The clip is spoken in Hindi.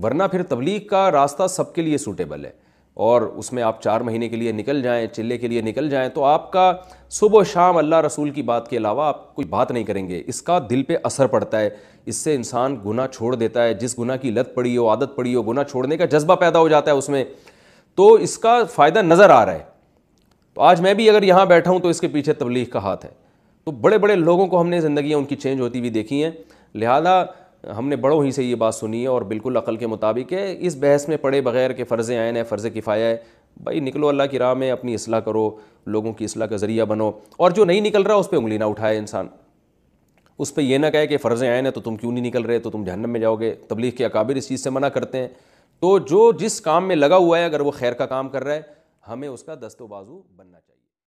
वरना फिर तबलीग का रास्ता सबके लिए सूटेबल है और उसमें आप चार महीने के लिए निकल जाएं चिल्ले के लिए निकल जाएं तो आपका सुबह शाम अल्लाह रसूल की बात के अलावा आप कोई बात नहीं करेंगे इसका दिल पे असर पड़ता है इससे इंसान गुना छोड़ देता है जिस गुना की लत पड़ी हो आदत पड़ी हो गुना छोड़ने का जज्बा पैदा हो जाता है उसमें तो इसका फ़ायदा नज़र आ रहा है तो आज मैं भी अगर यहाँ बैठा हूँ तो इसके पीछे तबलीग का हाथ है तो बड़े बड़े लोगों को हमने ज़िंदगी उनकी चेंज होती हुई देखी हैं लिहाजा हमने बड़ों ही से ये बात सुनी है और बिल्कुल अकल के मुताबिक है इस बहस में पड़े बगैर के फ़र्ज़ आयन है फ़र्ज़ किफ़ाया है भाई निकलो अल्लाह की राह में अपनी असलाह करो लोगों की असलाह का ज़रिया बनो और जो नहीं निकल रहा उस पर उंगली ना उठाए इंसान उस पर यह ना कहे कि फ़र्ज़ आयन है तो तुम क्यों नहीं निकल रहे तो तुम जहनम में जाओगे तबलीग के अकाबिर इस चीज़ से मना करते हैं तो जो जिस काम में लगा हुआ है अगर वो खैर का काम कर रहा है हमें उसका दस्तोबाजू बनना चाहिए